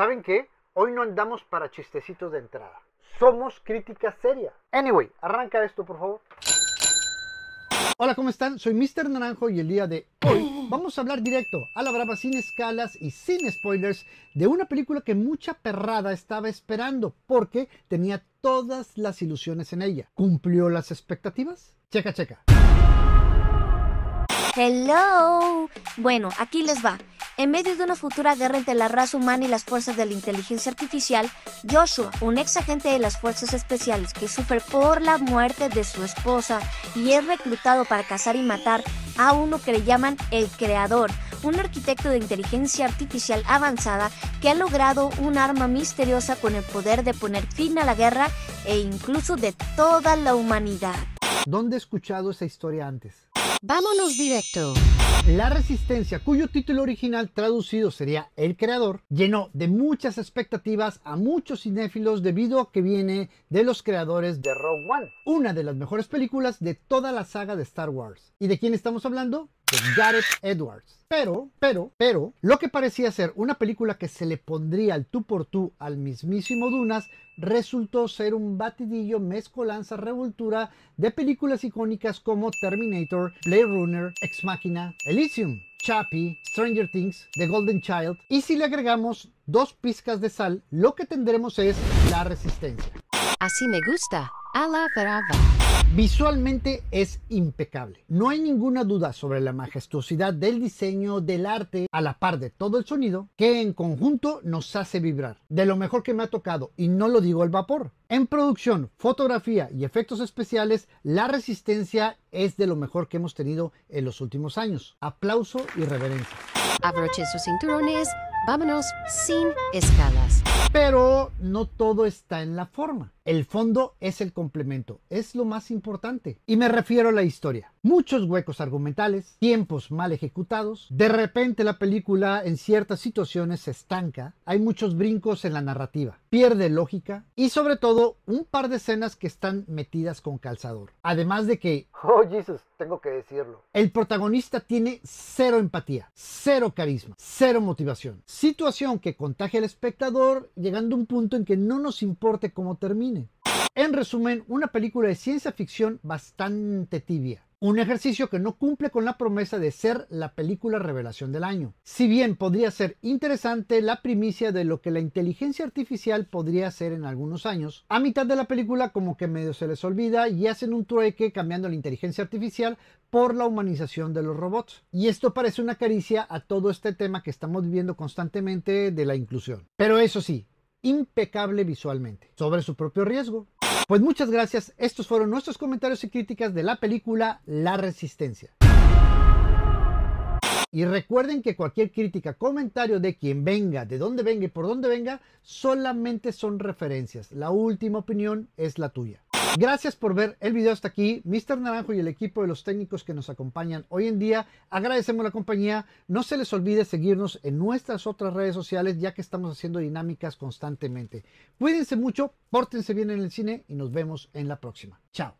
¿saben qué? Hoy no andamos para chistecitos de entrada. Somos crítica seria. Anyway, arranca esto, por favor. Hola, ¿cómo están? Soy Mr. Naranjo y el día de hoy vamos a hablar directo, a la brava, sin escalas y sin spoilers, de una película que mucha perrada estaba esperando porque tenía todas las ilusiones en ella. ¿Cumplió las expectativas? Checa, checa. Hello. Bueno, aquí les va. En medio de una futura guerra entre la raza humana y las fuerzas de la inteligencia artificial, Joshua, un ex agente de las fuerzas especiales que sufre por la muerte de su esposa y es reclutado para cazar y matar a uno que le llaman el creador, un arquitecto de inteligencia artificial avanzada que ha logrado un arma misteriosa con el poder de poner fin a la guerra e incluso de toda la humanidad. ¿Dónde he escuchado esa historia antes? Vámonos directo. La Resistencia, cuyo título original traducido sería El Creador, llenó de muchas expectativas a muchos cinéfilos debido a que viene de los creadores de Rogue One, una de las mejores películas de toda la saga de Star Wars. ¿Y de quién estamos hablando? Gareth Edwards. Pero, pero, pero, lo que parecía ser una película que se le pondría al tú por tú al mismísimo Dunas, resultó ser un batidillo mezcolanza revoltura de películas icónicas como Terminator, Blade Runner, Ex Machina, Elysium, Chappie, Stranger Things, The Golden Child. Y si le agregamos dos pizcas de sal, lo que tendremos es la resistencia. Así me gusta la Visualmente es impecable. No hay ninguna duda sobre la majestuosidad del diseño del arte a la par de todo el sonido que en conjunto nos hace vibrar. De lo mejor que me ha tocado y no lo digo el vapor. En producción, fotografía y efectos especiales, la resistencia es de lo mejor que hemos tenido en los últimos años. Aplauso y reverencia. Abroche sus cinturones, vámonos sin escalas. Pero no todo está en la forma. El fondo es el complemento, es lo más importante. Y me refiero a la historia. Muchos huecos argumentales, tiempos mal ejecutados, de repente la película en ciertas situaciones se estanca, hay muchos brincos en la narrativa pierde lógica y sobre todo un par de escenas que están metidas con calzador. Además de que... Oh, Jesus, tengo que decirlo. El protagonista tiene cero empatía, cero carisma, cero motivación. Situación que contagia al espectador llegando a un punto en que no nos importe cómo termine. En resumen, una película de ciencia ficción bastante tibia un ejercicio que no cumple con la promesa de ser la película revelación del año. Si bien podría ser interesante la primicia de lo que la inteligencia artificial podría ser en algunos años, a mitad de la película como que medio se les olvida y hacen un trueque cambiando la inteligencia artificial por la humanización de los robots. Y esto parece una caricia a todo este tema que estamos viviendo constantemente de la inclusión. Pero eso sí, impecable visualmente, sobre su propio riesgo. Pues muchas gracias, estos fueron nuestros comentarios y críticas de la película La Resistencia. Y recuerden que cualquier crítica, comentario de quien venga, de dónde venga y por dónde venga, solamente son referencias. La última opinión es la tuya. Gracias por ver el video hasta aquí. Mr. Naranjo y el equipo de los técnicos que nos acompañan hoy en día, agradecemos la compañía. No se les olvide seguirnos en nuestras otras redes sociales ya que estamos haciendo dinámicas constantemente. Cuídense mucho, pórtense bien en el cine y nos vemos en la próxima. Chao.